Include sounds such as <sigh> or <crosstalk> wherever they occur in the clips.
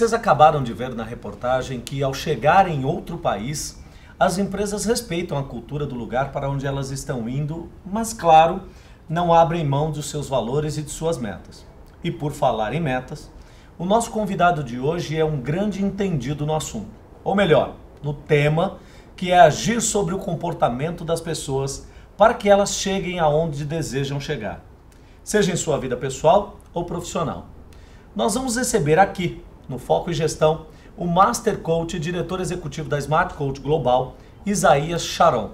Vocês acabaram de ver na reportagem que, ao chegar em outro país, as empresas respeitam a cultura do lugar para onde elas estão indo, mas, claro, não abrem mão dos seus valores e de suas metas. E por falar em metas, o nosso convidado de hoje é um grande entendido no assunto, ou melhor, no tema, que é agir sobre o comportamento das pessoas para que elas cheguem aonde desejam chegar, seja em sua vida pessoal ou profissional. Nós vamos receber aqui no Foco e Gestão, o Master Coach e diretor executivo da Smart Coach Global, Isaías Charon.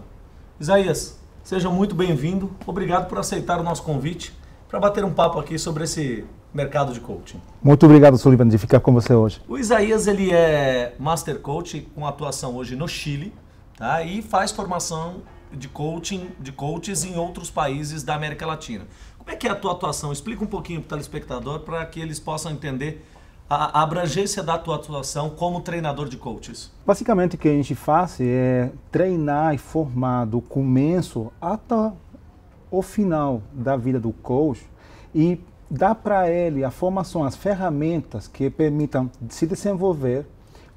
Isaías, seja muito bem-vindo. Obrigado por aceitar o nosso convite para bater um papo aqui sobre esse mercado de coaching. Muito obrigado, Sullivan, de ficar com você hoje. O Isaías ele é Master Coach com atuação hoje no Chile tá? e faz formação de coaching, de coaches em outros países da América Latina. Como é que é a tua atuação? Explica um pouquinho para o telespectador para que eles possam entender a, abrangência da tua atuação como treinador de coaches? Basicamente, o que a gente faz é treinar e formar do começo até o final da vida do coach e dar para ele a formação, as ferramentas que permitam se desenvolver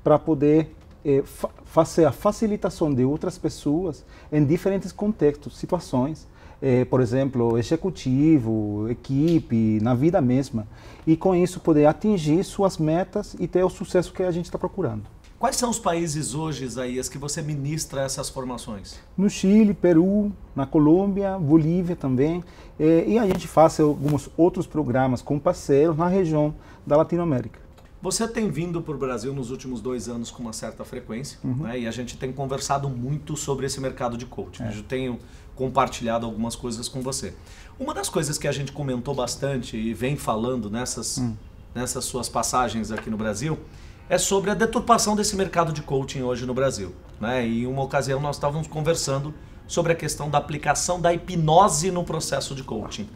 para poder eh, fa fazer a facilitação de outras pessoas em diferentes contextos, situações, é, por exemplo, executivo, equipe, na vida mesma. E com isso poder atingir suas metas e ter o sucesso que a gente está procurando. Quais são os países hoje, Isaías, que você ministra essas formações? No Chile, Peru, na Colômbia, Bolívia também. É, e a gente faz alguns outros programas com parceiros na região da Latinoamérica. Você tem vindo para o Brasil nos últimos dois anos com uma certa frequência, uhum. né? e a gente tem conversado muito sobre esse mercado de coaching. É. Eu tenho compartilhado algumas coisas com você. Uma das coisas que a gente comentou bastante e vem falando nessas, uhum. nessas suas passagens aqui no Brasil é sobre a deturpação desse mercado de coaching hoje no Brasil. Né? E em uma ocasião nós estávamos conversando sobre a questão da aplicação da hipnose no processo de coaching.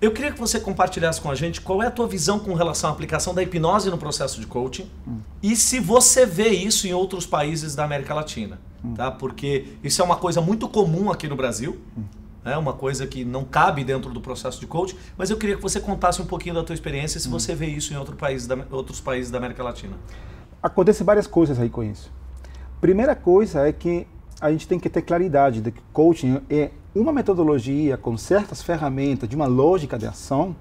Eu queria que você compartilhasse com a gente qual é a tua visão com relação à aplicação da hipnose no processo de coaching hum. e se você vê isso em outros países da América Latina, hum. tá? Porque isso é uma coisa muito comum aqui no Brasil, hum. é né? uma coisa que não cabe dentro do processo de coaching, mas eu queria que você contasse um pouquinho da tua experiência se você vê isso em outro país da, outros países da América Latina. Acontece várias coisas aí com isso. Primeira coisa é que a gente tem que ter claridade de que coaching é uma metodologia com certas ferramentas de uma lógica de ação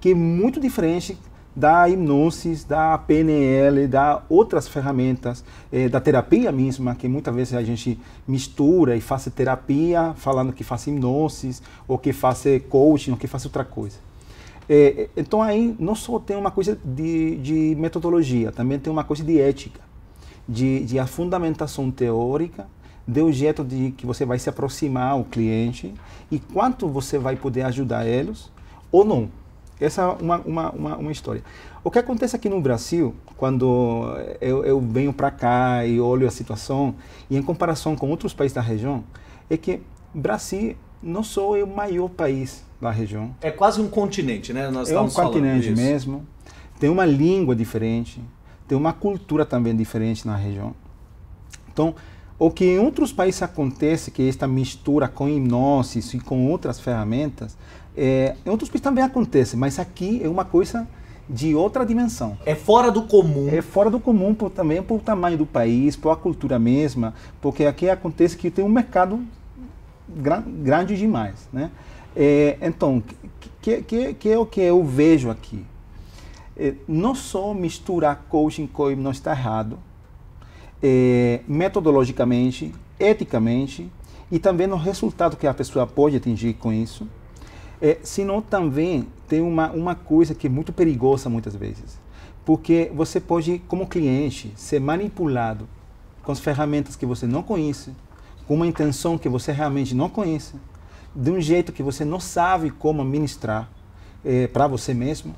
que é muito diferente da hipnose, da PNL, da outras ferramentas, eh, da terapia mesma, que muitas vezes a gente mistura e faz terapia falando que faz hipnose, ou que faz coaching, ou que faz outra coisa. Eh, eh, então aí não só tem uma coisa de, de metodologia, também tem uma coisa de ética, de, de a fundamentação teórica dê o jeito de que você vai se aproximar ao cliente e quanto você vai poder ajudar eles ou não. Essa é uma, uma, uma, uma história. O que acontece aqui no Brasil, quando eu, eu venho para cá e olho a situação, e em comparação com outros países da região, é que Brasil não só é o maior país da região. É quase um continente, né? Nós é um continente mesmo. Tem uma língua diferente, tem uma cultura também diferente na região. Então, o que em outros países acontece, que é esta mistura com hipnosis e com outras ferramentas, é, em outros países também acontece, mas aqui é uma coisa de outra dimensão. É fora do comum. É fora do comum por, também pelo tamanho do país, pela cultura mesma, porque aqui acontece que tem um mercado gran, grande demais, né? É, então, que, que, que, é o que eu vejo aqui? É, não só misturar coaching com hipnose está errado, é, metodologicamente, eticamente e também no resultado que a pessoa pode atingir com isso. É, senão também tem uma, uma coisa que é muito perigosa muitas vezes, porque você pode, como cliente, ser manipulado com as ferramentas que você não conhece, com uma intenção que você realmente não conhece, de um jeito que você não sabe como administrar é, para você mesmo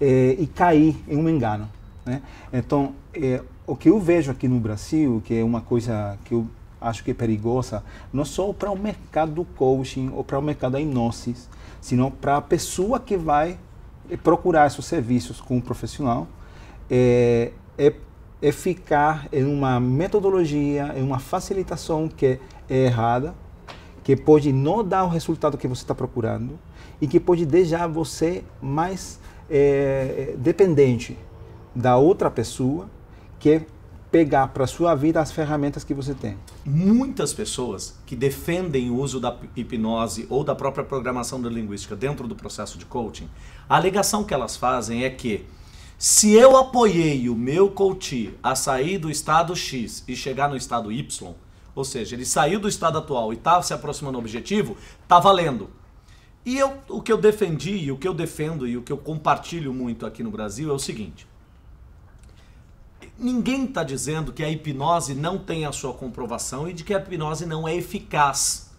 é, e cair em um engano. Né? Então, é, o que eu vejo aqui no Brasil, que é uma coisa que eu acho que é perigosa, não é só para o mercado do coaching ou para o mercado da hipnose, sino para a pessoa que vai eh, procurar esses serviços com o um profissional, é, é, é, ficar em uma metodologia, em uma facilitação que é errada, que pode não dar o resultado que você está procurando e que pode deixar você mais é, dependente da outra pessoa que pegar para sua vida as ferramentas que você tem. Muitas pessoas que defendem o uso da hipnose ou da própria programação da linguística dentro do processo de coaching, a alegação que elas fazem é que se eu apoiei o meu coach a sair do estado X e chegar no estado Y, ou seja, ele saiu do estado atual e estava tá se aproximando do objetivo, está valendo. E eu, o que eu defendi, o que eu defendo e o que eu compartilho muito aqui no Brasil é o seguinte: Ninguém está dizendo que a hipnose não tem a sua comprovação e de que a hipnose não é eficaz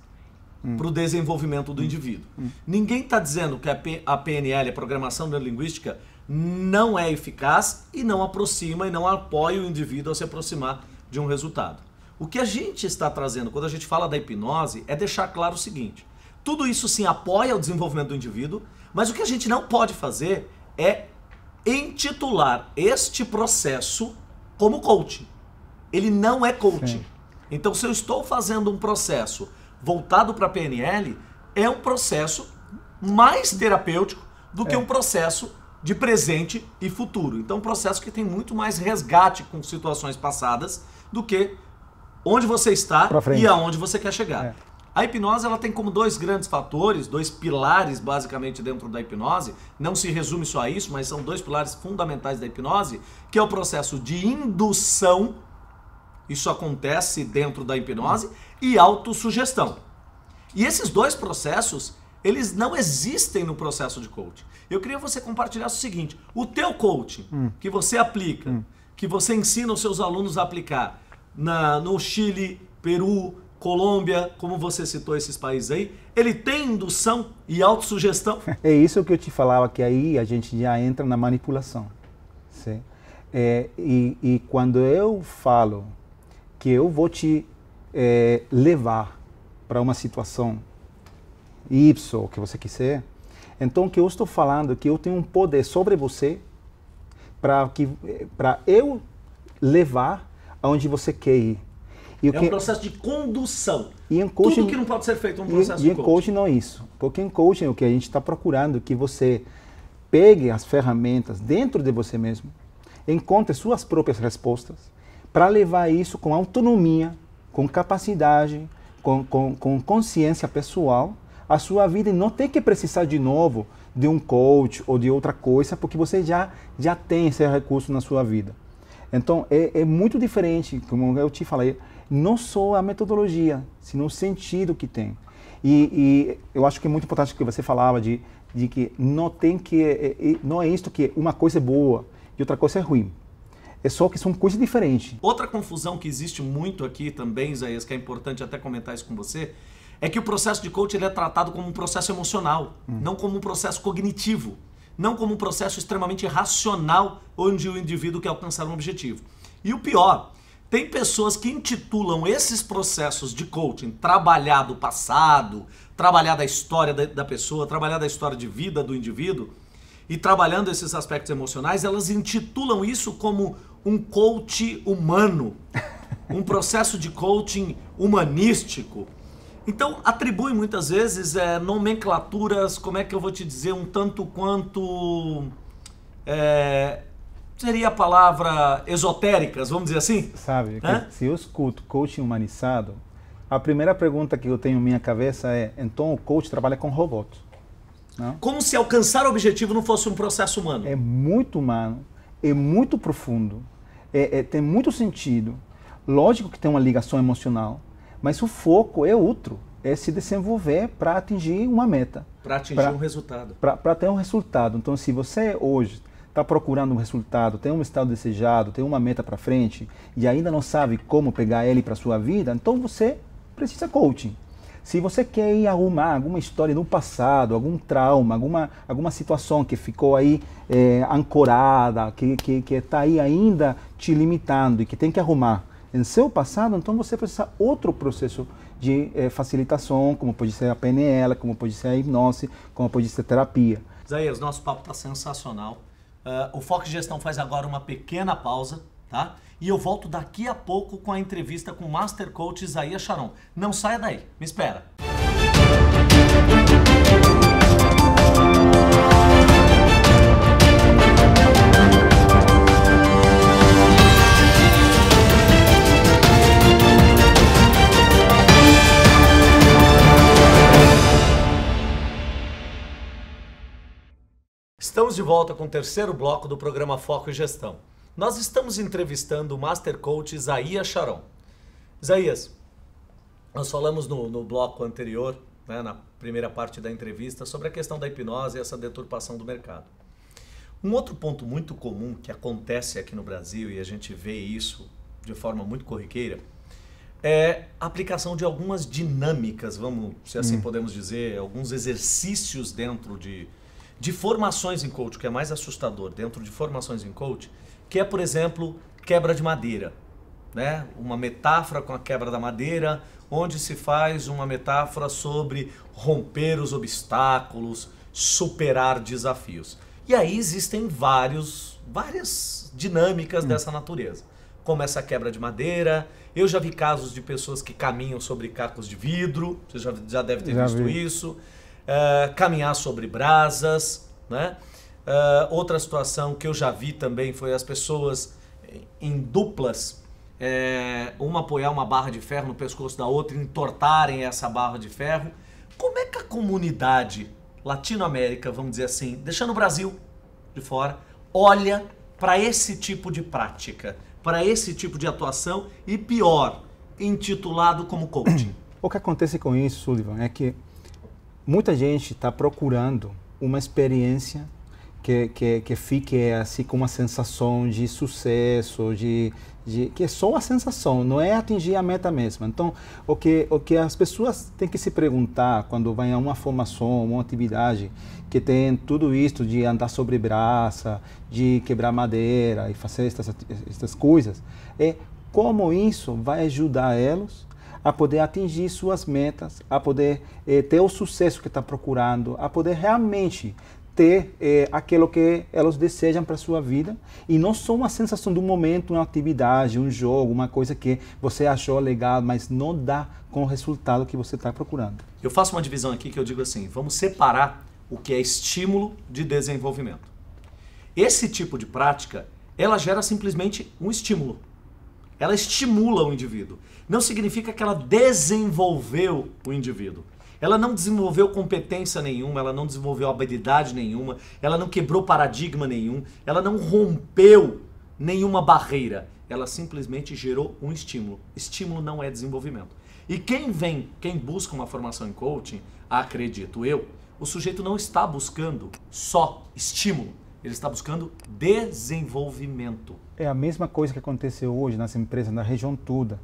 hum. para o desenvolvimento do hum. indivíduo. Hum. Ninguém está dizendo que a, P a PNL, a Programação Neurolinguística, não é eficaz e não aproxima e não apoia o indivíduo a se aproximar de um resultado. O que a gente está trazendo quando a gente fala da hipnose é deixar claro o seguinte: tudo isso sim apoia o desenvolvimento do indivíduo, mas o que a gente não pode fazer é intitular este processo como coach. Ele não é coach. Sim. Então, se eu estou fazendo um processo voltado para PNL, é um processo mais terapêutico do é. que um processo de presente e futuro. Então, é um processo que tem muito mais resgate com situações passadas do que onde você está e aonde você quer chegar. É. A hipnose ela tem como dois grandes fatores, dois pilares basicamente dentro da hipnose. Não se resume só a isso, mas são dois pilares fundamentais da hipnose, que é o processo de indução, isso acontece dentro da hipnose, e autossugestão. E esses dois processos, eles não existem no processo de coaching. Eu queria você compartilhar o seguinte, o teu coaching hum. que você aplica, hum. que você ensina os seus alunos a aplicar na, no Chile, Peru, Colômbia, como você citou esses países aí, ele tem indução e autossugestão? <laughs> É isso que eu te falava, que aí a gente já entra na manipulação. Sim? É, e, e, quando eu falo que eu vou te é, levar para uma situação Y, o que você quiser, então que eu estou falando é que eu tenho um poder sobre você para eu levar aonde você quer ir e é um processo de condução. E em coaching, Tudo que não pode ser feito é um processo e, e de coaching. coaching não é isso. Porque em coaching o que a gente está procurando é que você pegue as ferramentas dentro de você mesmo, encontre suas próprias respostas, para levar isso com autonomia, com capacidade, com, com, com consciência pessoal, a sua vida e não ter que precisar de novo de um coach ou de outra coisa, porque você já, já tem esse recurso na sua vida. Então, é, é muito diferente, como eu te falei, não só a metodologia, senão o sentido que tem. E, e, eu acho que é muito importante o que você falava de, de que não tem que é, é, não é isto que uma coisa é boa e outra coisa é ruim. É só que são coisas diferentes. Outra confusão que existe muito aqui também, Isaías, que é importante até comentar isso com você, é que o processo de coaching é tratado como um processo emocional, hum. não como um processo cognitivo, não como um processo extremamente racional onde o indivíduo quer alcançar um objetivo. E o pior tem pessoas que intitulam esses processos de coaching, trabalhar do passado, trabalhar da história da, pessoa, trabalhar da história de vida do indivíduo, e trabalhando esses aspectos emocionais, elas intitulam isso como um coach humano, um processo de coaching humanístico. Então, atribui muitas vezes é, nomenclaturas, como é que eu vou te dizer, um tanto quanto é, seria a palavra esotéricas, vamos dizer assim? Sabe, é? se eu escuto coaching humanizado, a primeira pergunta que eu tenho em minha cabeça é: então o coach trabalha com robôs Não? Como se alcançar o objetivo não fosse um processo humano? É muito humano, é muito profundo, é, é, tem muito sentido. Lógico que tem uma ligação emocional, mas o foco é outro é se desenvolver para atingir uma meta. Para atingir pra, um resultado. Para ter um resultado. Então, se você hoje está procurando um resultado, tem um estado desejado, tem uma meta para frente e ainda não sabe como pegar ele para sua vida, então você precisa coaching. Se você quer ir arrumar alguma história do passado, algum trauma, alguma, alguma situação que ficou aí é, ancorada, que está que, que tá aí ainda te limitando e que tem que arrumar em seu passado, então você precisa outro processo de é, facilitação, como pode ser a PNL, como pode ser a hipnose, como pode ser terapia. Zaias, nosso papo está sensacional. Uh, o Foco Gestão faz agora uma pequena pausa, tá? E eu volto daqui a pouco com a entrevista com o Master Coach Isaías Charon. Não saia daí, me espera. Estamos de volta com o terceiro bloco do programa Foco e Gestão. Nós estamos entrevistando o Master Coach Isaías Charon. Isaías, nós falamos no, no bloco anterior, né, na primeira parte da entrevista, sobre a questão da hipnose e essa deturpação do mercado. Um outro ponto muito comum que acontece aqui no Brasil, e a gente vê isso de forma muito corriqueira, é a aplicação de algumas dinâmicas, vamos, se assim hum. podemos dizer, alguns exercícios dentro de, de formações em coach, que é mais assustador dentro de formações em coach, que é, por exemplo, quebra de madeira. Né? Uma metáfora com a quebra da madeira, onde se faz uma metáfora sobre romper os obstáculos, superar desafios. E aí existem vários, várias dinâmicas hum. dessa natureza. Como essa quebra de madeira, eu já vi casos de pessoas que caminham sobre cacos de vidro, você já, já deve ter já visto vi. isso eh, caminhar sobre brasas, né? Eh, outra situação que eu já vi também foi as pessoas em duplas, é, uma apoiar uma barra de ferro no pescoço da outra, entortarem essa barra de ferro. Como é que a comunidade latino-américa, vamos dizer assim, deixando o Brasil de fora, olha para esse tipo de prática, para esse tipo de atuação e pior, intitulado como coaching? O que acontece com isso, Sullivan, é que muita gente está procurando uma experiência que, que, que fique assim com uma sensação de sucesso, de, de que é só a sensação, não é atingir a meta mesma. Então, o que, o que as pessoas têm que se perguntar quando vão a uma formação, uma atividade que tem tudo isso de andar sobre braça, de quebrar madeira e fazer estas, coisas, é como isso vai ajudar elas a poder atingir suas metas, a poder eh, ter o sucesso que está procurando, a poder realmente ter eh, aquilo que elas desejam para sua vida e não só uma sensação do momento, uma atividade, um jogo, uma coisa que você achou legal, mas não dá com o resultado que você está procurando. Eu faço uma divisão aqui que eu digo assim: vamos separar o que é estímulo de desenvolvimento. Esse tipo de prática ela gera simplesmente um estímulo. Ela estimula o indivíduo. Não significa que ela desenvolveu o indivíduo. Ela não desenvolveu competência nenhuma, ela não desenvolveu habilidade nenhuma, ela não quebrou paradigma nenhum, ela não rompeu nenhuma barreira. Ela simplesmente gerou um estímulo. Estímulo não é desenvolvimento. E quem vem, quem busca uma formação em coaching, acredito eu, o sujeito não está buscando só estímulo ele está buscando desenvolvimento. É a mesma coisa que aconteceu hoje nas empresas na região toda,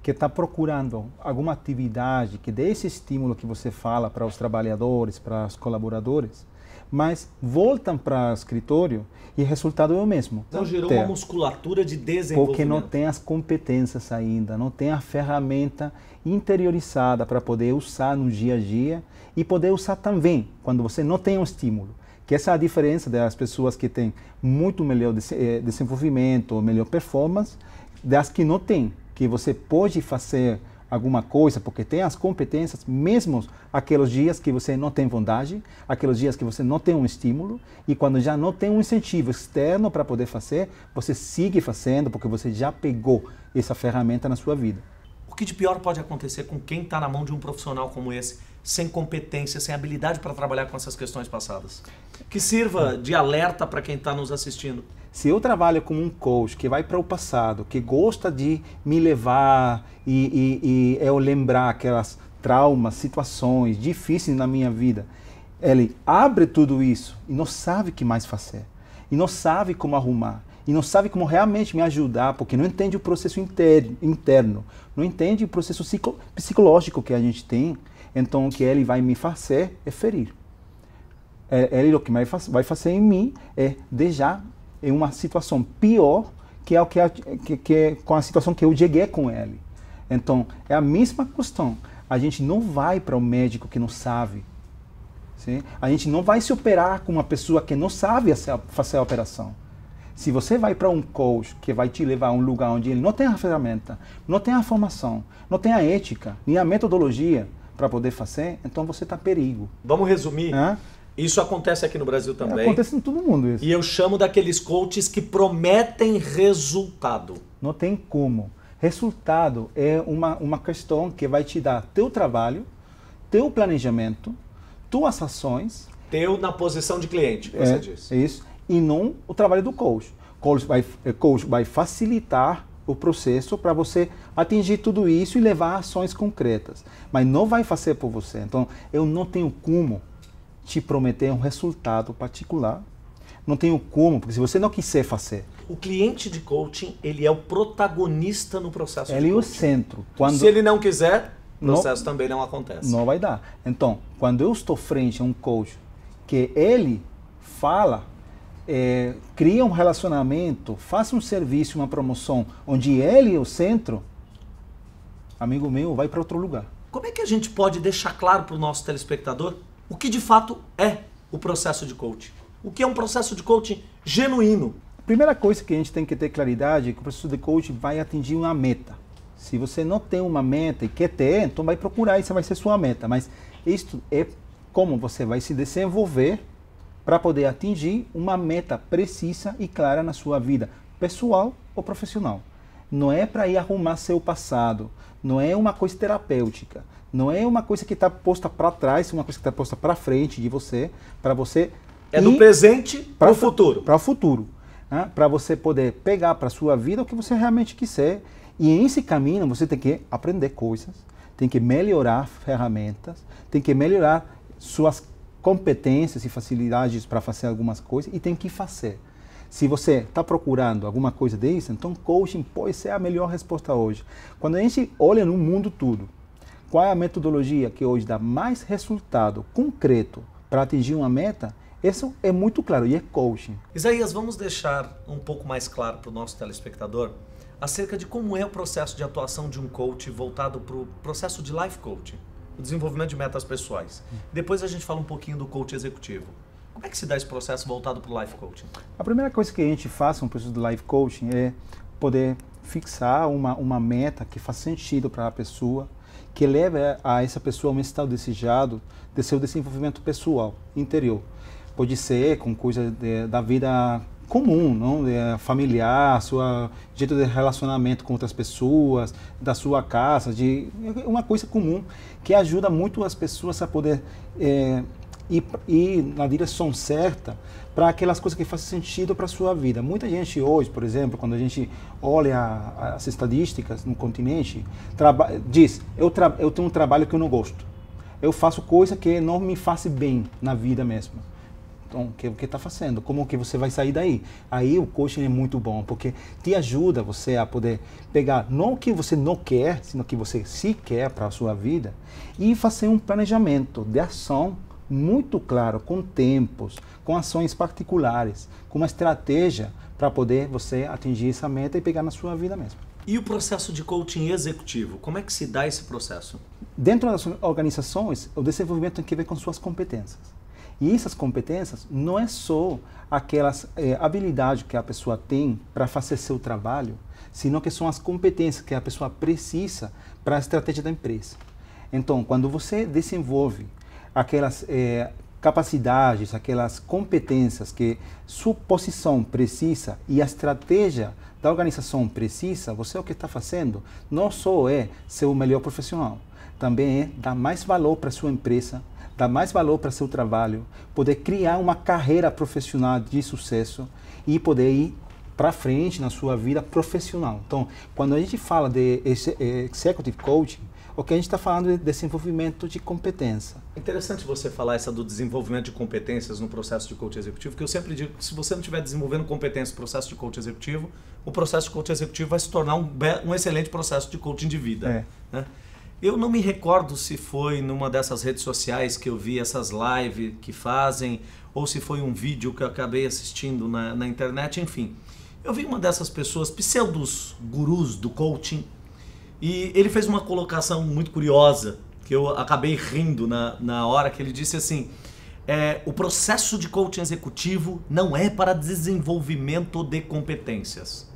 que está procurando alguma atividade que dê esse estímulo que você fala para os trabalhadores, para os colaboradores, mas voltam para o escritório e o resultado é o mesmo. Então gerou uma musculatura de desenvolvimento. Porque não tem as competências ainda, não tem a ferramenta interiorizada para poder usar no dia a dia e poder usar também quando você não tem um estímulo que essa é a diferença das pessoas que têm muito melhor eh, desenvolvimento, melhor performance, das que não têm, que você pode fazer alguma coisa, porque tem as competências, mesmo aqueles dias que você não tem vontade, aqueles dias que você não tem um estímulo, e quando já não tem um incentivo externo para poder fazer, você sigue fazendo, porque você já pegou essa ferramenta na sua vida que de pior pode acontecer com quem está na mão de um profissional como esse, sem competência, sem habilidade para trabalhar com essas questões passadas? Que sirva de alerta para quem está nos assistindo. Se eu trabalho como um coach que vai para o passado, que gosta de me levar e, e, e é eu lembrar aquelas traumas, situações difíceis na minha vida, ele abre tudo isso e não sabe o que mais fazer. E não sabe como arrumar e não sabe como realmente me ajudar, porque não entende o processo interno, não entende o processo psicológico que a gente tem, então o que ele vai me fazer é ferir. É, ele o que vai fazer em mim é deixar em uma situação pior que é o que, que, que é com a situação que eu cheguei com ele. Então é a mesma questão. A gente não vai para o um médico que não sabe Sim? A gente não vai se operar com uma pessoa que não sabe fazer a operação. Se você vai para um coach que vai te levar a um lugar onde ele não tem a ferramenta, não tem a formação, não tem a ética, nem a metodologia para poder fazer, então você está perigo. Vamos resumir. Hã? Isso acontece aqui no Brasil também. É, acontece em todo mundo isso. E eu chamo daqueles coaches que prometem resultado. Não tem como. Resultado é uma, uma questão que vai te dar teu trabalho, teu planejamento, tuas ações. Teu na posição de cliente, você é, disse. Isso e não o trabalho do coach. Coach vai, eh, coach vai facilitar o processo para você atingir tudo isso e levar a ações concretas, mas não vai fazer por você. Então, eu não tenho como te prometer um resultado particular. Não tenho como, porque se você não quiser fazer, o cliente de coaching, ele é o protagonista no processo ele de coaching. Ele é o centro. Quando... Se ele não quiser, o processo não, também não acontece. Não vai dar. Então, quando eu estou frente a um coach que ele fala é, cria um relacionamento, faça um serviço, uma promoção, onde ele é o centro, amigo meu, vai para outro lugar. Como é que a gente pode deixar claro para o nosso telespectador o que de fato é o processo de coaching? O que é um processo de coaching genuíno? Primeira coisa que a gente tem que ter claridade é que o processo de coaching vai atingir uma meta. Se você não tem uma meta e quer ter, então vai procurar, isso vai ser sua meta. Mas isto é como você vai se desenvolver para poder atingir uma meta precisa e clara na sua vida pessoal ou profissional. Não é para ir arrumar seu passado, não é uma coisa terapêutica, não é uma coisa que está posta para trás, uma coisa que está posta para frente de você, para você. É do presente para o futuro. Para o futuro. Né? Para você poder pegar para sua vida o que você realmente quiser. E nesse caminho você tem que aprender coisas, tem que melhorar ferramentas, tem que melhorar suas competências e facilidades para fazer algumas coisas e tem que fazer. Se você está procurando alguma coisa disso, então coaching pode ser a melhor resposta hoje. Quando a gente olha no mundo tudo, qual é a metodologia que hoje dá mais resultado concreto para atingir uma meta? Isso é muito claro e é coaching. Isaías, vamos deixar um pouco mais claro para o nosso telespectador acerca de como é o processo de atuação de um coach voltado para o processo de life coaching o desenvolvimento de metas pessoais. Depois a gente fala um pouquinho do coach executivo. Como é que se dá esse processo voltado para o life coaching? A primeira coisa que a gente faça um processo de life coaching é poder fixar uma, uma meta que faz sentido para a pessoa, que leve a essa pessoa a um estado desejado de seu desenvolvimento pessoal, interior. Pode ser com coisas da vida comum, não? É, familiar, sua jeito de relacionamento com outras pessoas, da sua casa, de é uma coisa comum que ajuda muito as pessoas a poder é, ir, ir na direção certa para aquelas coisas que fazem sentido para a sua vida. Muita gente hoje, por exemplo, quando a gente olha as estatísticas no continente, diz: eu, eu tenho um trabalho que eu não gosto. Eu faço coisa que não me faz bem na vida mesmo então, que, o que está fazendo, como que você vai sair daí. Aí o coaching é muito bom, porque te ajuda você a poder pegar não o que você não quer, sino o que você se quer para a sua vida e fazer um planejamento de ação muito claro, com tempos, com ações particulares, com uma estratégia para poder você atingir essa meta e pegar na sua vida mesmo. E o processo de coaching executivo, como é que se dá esse processo? Dentro das organizações, o desenvolvimento tem que ver com suas competências. E essas competências não é só aquelas é, eh, habilidades que a pessoa tem para fazer seu trabalho, sino que são as competências que a pessoa precisa para a estratégia da empresa. Então, quando você desenvolve aquelas é, capacidades, aquelas competências que sua posição precisa e a estratégia da organização precisa, você é o que está fazendo não só é ser o melhor profissional, também é dar mais valor para sua empresa dar mais valor para seu trabalho, poder criar uma carreira profissional de sucesso e poder ir para frente na sua vida profissional. Então, quando a gente fala de eh, executive coaching, o que a gente está falando é desenvolvimento de competência. É interessante você falar essa do desenvolvimento de competências no processo de coach executivo, porque eu sempre digo que se você não estiver desenvolvendo competências no processo de coach executivo, o processo de coach executivo vai se tornar um, um excelente processo de coaching de vida. É. Né? Eu não me recordo se foi numa dessas redes sociais que eu vi essas lives que fazem, ou se foi um vídeo que eu acabei assistindo na, na internet, enfim. Eu vi uma dessas pessoas, pseudos gurus do coaching, e ele fez uma colocação muito curiosa, que eu acabei rindo na, na hora, que ele disse assim: é, o processo de coaching executivo não é para desenvolvimento de competências.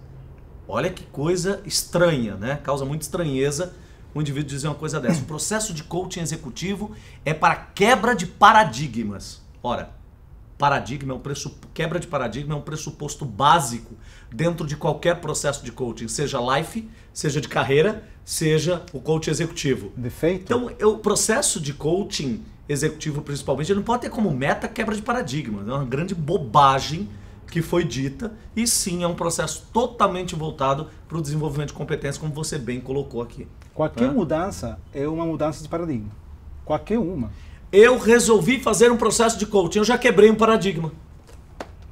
Olha que coisa estranha, né? Causa muita estranheza um indivíduo dizer uma coisa dessa. O processo de coaching executivo é para quebra de paradigmas. Ora, paradigma é um quebra de paradigma é um pressuposto básico dentro de qualquer processo de coaching, seja life, seja de carreira, seja o coaching executivo. Defeito. Então, é o processo de coaching executivo, principalmente, ele não pode ter como meta quebra de paradigma. É uma grande bobagem que foi dita, e sim é um processo totalmente voltado para o desenvolvimento de competências, como você bem colocou aqui. Qualquer é? mudança é uma mudança de paradigma. Qualquer uma. Eu resolvi fazer um processo de coaching, eu já quebrei um paradigma.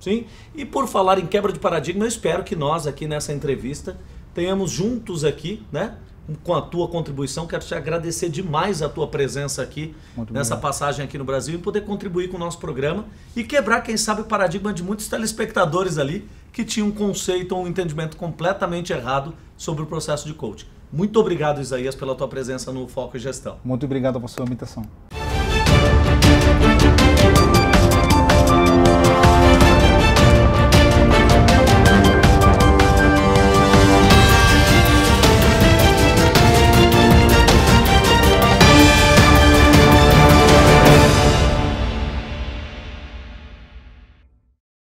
Sim? E por falar em quebra de paradigma, eu espero que nós aqui nessa entrevista tenhamos juntos aqui, né? com a tua contribuição. Quero te agradecer demais a tua presença aqui Muito nessa passagem aqui no Brasil e poder contribuir com o nosso programa e quebrar, quem sabe, o paradigma de muitos telespectadores ali que tinham um conceito ou um entendimento completamente errado sobre o processo de coaching. Muito obrigado, Isaías, pela tua presença no Foco e Gestão. Muito obrigado pela sua invitação.